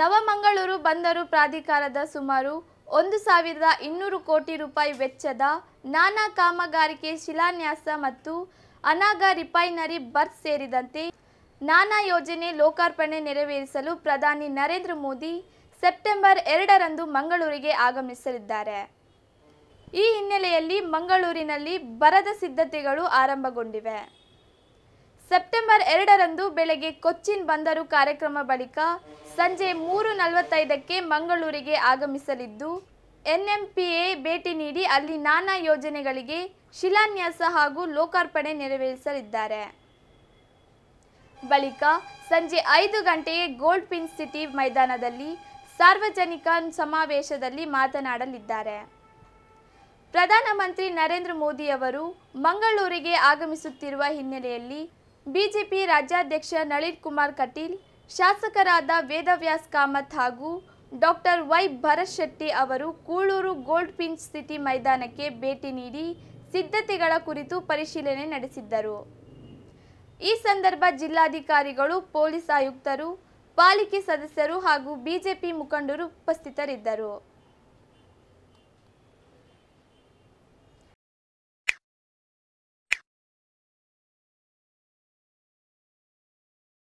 ನವಮಂಗಳೂರು ಬಂದರು ಪ್ರಾಧಿಕಾರದ ಸುಮಾರು ಒಂದು ಸಾವಿರದ ಇನ್ನೂರು ಕೋಟಿ ರೂಪಾಯಿ ವೆಚ್ಚದ ನಾನಾ ಕಾಮಗಾರಿಕೆ ಶಿಲಾನ್ಯಾಸ ಮತ್ತು ಅನಾಗ ರಿಫೈನರಿ ಬರ್ತ್ ಸೇರಿದಂತೆ ನಾನಾ ಯೋಜನೆ ಲೋಕಾರ್ಪಣೆ ನೆರವೇರಿಸಲು ಪ್ರಧಾನಿ ನರೇಂದ್ರ ಮೋದಿ ಸೆಪ್ಟೆಂಬರ್ ಎರಡರಂದು ಮಂಗಳೂರಿಗೆ ಆಗಮಿಸಲಿದ್ದಾರೆ ಈ ಹಿನ್ನೆಲೆಯಲ್ಲಿ ಮಂಗಳೂರಿನಲ್ಲಿ ಬರದ ಸಿದ್ಧತೆಗಳು ಆರಂಭಗೊಂಡಿವೆ ಸೆಪ್ಟೆಂಬರ್ ಎರಡರಂದು ಬೆಳಗ್ಗೆ ಕೊಚ್ಚಿನ್ ಬಂದರು ಕಾರ್ಯಕ್ರಮ ಬಳಿಕ ಸಂಜೆ ಮೂರು ನಲವತ್ತೈದಕ್ಕೆ ಮಂಗಳೂರಿಗೆ ಆಗಮಿಸಲಿದ್ದು ಎನ್ಎಂಪಿಎ ಭೇಟಿ ನೀಡಿ ಅಲ್ಲಿ ನಾನಾ ಯೋಜನೆಗಳಿಗೆ ಶಿಲಾನ್ಯಾಸ ಹಾಗೂ ಲೋಕಾರ್ಪಣೆ ನೆರವೇರಿಸಲಿದ್ದಾರೆ ಬಳಿಕ ಸಂಜೆ ಐದು ಗಂಟೆಗೆ ಗೋಲ್ಡ್ ಪಿನ್ ಸಿಟಿ ಮೈದಾನದಲ್ಲಿ ಸಾರ್ವಜನಿಕ ಸಮಾವೇಶದಲ್ಲಿ ಮಾತನಾಡಲಿದ್ದಾರೆ ಪ್ರಧಾನಮಂತ್ರಿ ನರೇಂದ್ರ ಮೋದಿ ಅವರು ಮಂಗಳೂರಿಗೆ ಆಗಮಿಸುತ್ತಿರುವ ಹಿನ್ನೆಲೆಯಲ್ಲಿ ಬಿಜೆಪಿ ರಾಜ್ಯಾಧ್ಯಕ್ಷ ನಳಿನ್ ಕುಮಾರ್ ಕಟೀಲ್ ಶಾಸಕರಾದ ವೇದವ್ಯಾಸ್ ಕಾಮತ್ ಹಾಗೂ ಡಾಕ್ಟರ್ ವೈ ಭರತ್ ಶೆಟ್ಟಿ ಅವರು ಕೂಳೂರು ಗೋಲ್ಡ್ ಪಿಂಚ್ ಸಿಟಿ ಮೈದಾನಕ್ಕೆ ಭೇಟಿ ನೀಡಿ ಸಿದ್ಧತೆಗಳ ಕುರಿತು ಪರಿಶೀಲನೆ ನಡೆಸಿದ್ದರು ಈ ಸಂದರ್ಭ ಜಿಲ್ಲಾಧಿಕಾರಿಗಳು ಪೊಲೀಸ್ ಆಯುಕ್ತರು ಪಾಲಿಕೆ ಸದಸ್ಯರು ಹಾಗೂ ಬಿಜೆಪಿ ಮುಖಂಡರು ಉಪಸ್ಥಿತರಿದ್ದರು